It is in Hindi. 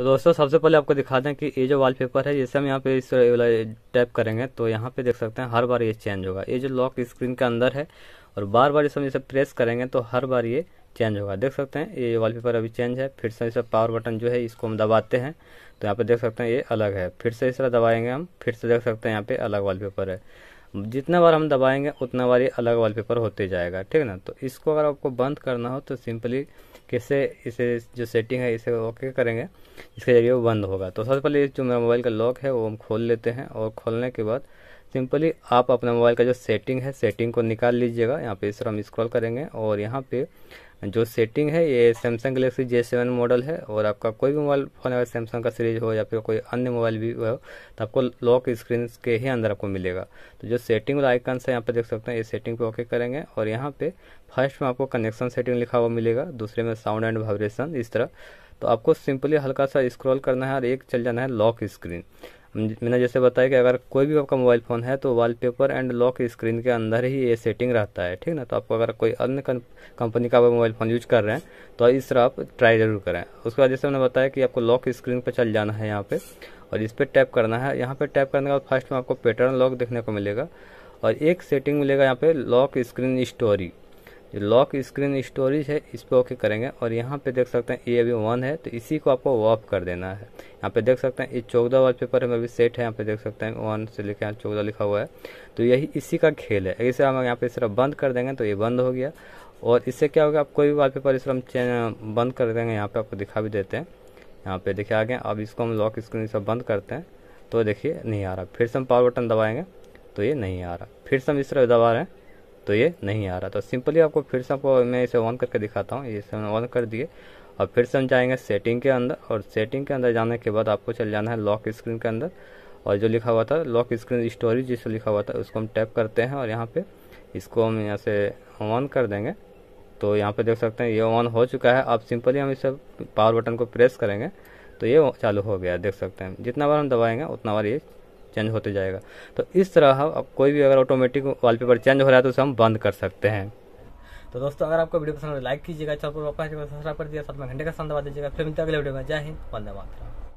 तो दोस्तों सबसे पहले आपको दिखा दें कि ये जो वॉलपेपर है जैसे हम यहाँ पे इस टैप करेंगे तो यहाँ पे देख सकते हैं हर बार ये चेंज होगा ये जो लॉक स्क्रीन के अंदर है और बार बार इसमें जैसे प्रेस करेंगे तो हर बार ये चेंज होगा देख सकते हैं ये वॉलपेपर अभी चेंज है फिर से इसे पावर बटन जो है इसको हम दबाते हैं तो यहाँ पे देख सकते हैं ये अलग है फिर से इस तरह दबाएंगे हम फिर से देख सकते हैं यहाँ पे अलग वॉलपेपर है जितना बार हम दबाएंगे उतना बार ये अलग वॉलपेपर होते जाएगा ठीक है ना तो इसको अगर आपको बंद करना हो तो सिंपली कैसे इसे जो सेटिंग है इसे ओके करेंगे इसके जरिए वो बंद होगा तो सबसे पहले जो मेरा मोबाइल का लॉक है वो हम खोल लेते हैं और खोलने के बाद सिंपली आप अपना मोबाइल का जो सेटिंग है सेटिंग को निकाल लीजिएगा यहाँ पे इस तरह हम स्क्रॉल करेंगे और यहाँ पे जो सेटिंग है ये Samsung Galaxy J seven model है और आपका कोई भी मोबाइल फ़ोन अगर सैमसंग का सीरीज हो या फिर कोई अन्य मोबाइल भी हो तो आपको लॉक स्क्रीन के ही अंदर आपको मिलेगा तो जो सेटिंग वाला आइकन है यहाँ पर देख सकते हैं ये सेटिंग पे ओके करेंगे और यहाँ पे फर्स्ट में आपको कनेक्शन सेटिंग लिखा हुआ मिलेगा दूसरे में साउंड एंड वाइब्रेशन इस तरह तो आपको सिंपली हल्का सा स्क्रॉल करना है और एक चल जाना है लॉक स्क्रीन मैंने जैसे बताया कि अगर कोई भी आपका मोबाइल फ़ोन है तो वॉलपेपर एंड लॉक स्क्रीन के अंदर ही ये सेटिंग रहता है ठीक ना तो आपको अगर कोई अन्य कंपनी का मोबाइल फ़ोन यूज कर रहे हैं तो इस तरह आप ट्राई ज़रूर करें उसके बाद जैसे मैंने बताया कि आपको लॉक स्क्रीन पर चल जाना है यहाँ पर और इस पर टैप करना है यहाँ पर टैप करने के बाद फर्स्ट में आपको पैटर्न लॉक देखने को मिलेगा और एक सेटिंग मिलेगा यहाँ पर लॉक स्क्रीन स्टोरी जो लॉक स्क्रीन स्टोरेज है इस पर ओके करेंगे और यहाँ पे देख सकते हैं ये अभी वन है तो इसी को आपको ऑफ कर देना है यहाँ पे देख सकते हैं ये चौदह पेपर में अभी सेट है यहाँ पे देख सकते हैं वन से लेकर यहाँ चौदह लिखा हुआ है तो यही इसी का खेल है इसे हम यहाँ पे इस तरह बंद कर देंगे तो ये बंद हो गया और इससे क्या होगा आप कोई भी पेपर इस तरह हम बंद कर देंगे यहाँ पे आपको दिखा भी देते हैं यहाँ पे देखे आ गए अब इसको हम लॉक स्क्रीन सब बंद करते हैं तो देखिए नहीं आ रहा फिर से हम पावर बटन दबाएंगे तो ये नहीं आ रहा फिर से हम इस तरह दबा रहे हैं तो ये नहीं आ रहा तो सिंपली आपको फिर से आपको मैं इसे ऑन करके दिखाता हूँ इसे ऑन कर दिए और फिर से हम जाएंगे सेटिंग के अंदर और सेटिंग के अंदर जाने के बाद आपको चल जाना है लॉक स्क्रीन के अंदर और जो लिखा हुआ था लॉक स्क्रीन स्टोरेज जिसे लिखा हुआ था उसको हम टैप करते हैं और यहाँ पे इसको हम यहाँ से ऑन कर देंगे तो यहाँ पे देख सकते हैं ये ऑन हो चुका है अब सिंपली हम इसे पावर बटन को प्रेस करेंगे तो ये चालू हो गया देख सकते हैं जितना बार हम दबाएंगे उतना बार ये चेंज होते जाएगा तो इस तरह हम कोई भी अगर ऑटोमेटिक वॉलपेपर चेंज हो रहा है तो उसे हम बंद कर सकते हैं तो दोस्तों अगर आपको वीडियो पसंद लाइक तो कीजिएगा चैनल को सब्सक्राइब कर दिया साथ में घंटे का सान दबा दीजिएगा फिर मिलते अगले वीडियो में जय हिंद वंदे मातरम